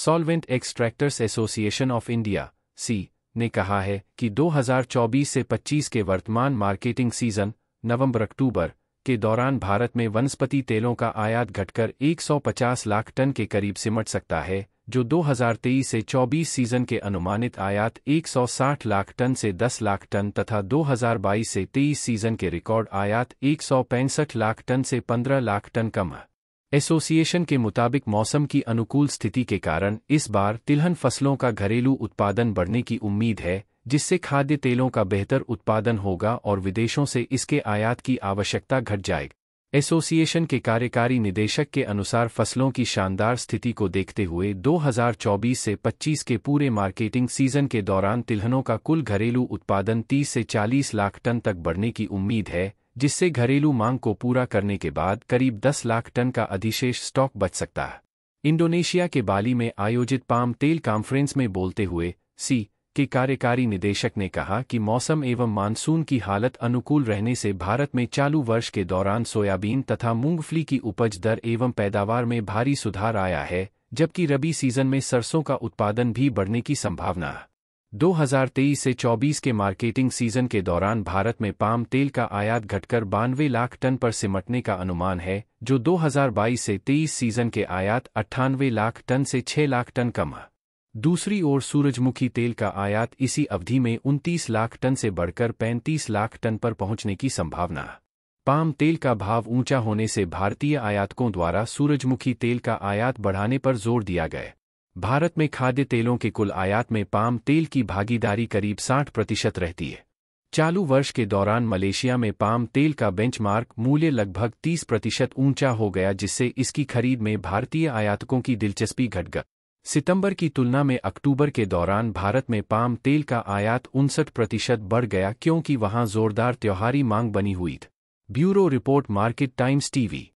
solvent extractors association of India सी ने कहा है कि 2024 से 25 के वर्तमान मार्केटिंग सीजन नवंबर अक्टूबर के दौरान भारत में वनस्पति तेलों का आयात घटकर 150 लाख टन के करीब सिमट सकता है जो 2023 से 24 सीजन के अनुमानित आयात 160 लाख टन से 10 लाख टन तथा 2022 से 23 सीजन के रिकॉर्ड आयात एक लाख टन से 15 लाख टन कम है एसोसिएशन के मुताबिक मौसम की अनुकूल स्थिति के कारण इस बार तिलहन फसलों का घरेलू उत्पादन बढ़ने की उम्मीद है जिससे खाद्य तेलों का बेहतर उत्पादन होगा और विदेशों से इसके आयात की आवश्यकता घट जाएगी एसोसिएशन के कार्यकारी निदेशक के अनुसार फसलों की शानदार स्थिति को देखते हुए 2024 से 25 के पूरे मार्केटिंग सीजन के दौरान तिलहनों का कुल घरेलू उत्पादन 30 से 40 लाख टन तक बढ़ने की उम्मीद है जिससे घरेलू मांग को पूरा करने के बाद करीब 10 लाख टन का अधिशेष स्टॉक बच सकता है इंडोनेशिया के बाली में आयोजित पाम तेल कॉन्फ्रेंस में बोलते हुए सी के कार्यकारी निदेशक ने कहा कि मौसम एवं मानसून की हालत अनुकूल रहने से भारत में चालू वर्ष के दौरान सोयाबीन तथा मूंगफली की उपज दर एवं पैदावार में भारी सुधार आया है जबकि रबी सीजन में सरसों का उत्पादन भी बढ़ने की संभावना है 2023 से 24 के मार्केटिंग सीजन के दौरान भारत में पाम तेल का आयात घटकर बानवे लाख टन पर सिमटने का अनुमान है जो 2022 से 23 सीजन के आयात अट्ठानवे लाख टन से 6 लाख टन कम है दूसरी ओर सूरजमुखी तेल का आयात इसी अवधि में उनतीस लाख टन से बढ़कर 35 लाख टन पर पहुंचने की संभावना है पाम तेल का भाव ऊंचा होने से भारतीय आयातकों द्वारा सूरजमुखी तेल का आयात बढ़ाने पर जोर दिया गया भारत में खाद्य तेलों के कुल आयात में पाम तेल की भागीदारी करीब 60 प्रतिशत रहती है चालू वर्ष के दौरान मलेशिया में पाम तेल का बेंचमार्क मूल्य लगभग 30 प्रतिशत ऊंचा हो गया जिससे इसकी खरीद में भारतीय आयातकों की दिलचस्पी घट गई सितंबर की तुलना में अक्टूबर के दौरान भारत में पाम तेल का आयात उनसठ प्रतिशत बढ़ गया क्योंकि वहां जोरदार त्योहारी मांग बनी हुई थी bureau report Market Times TV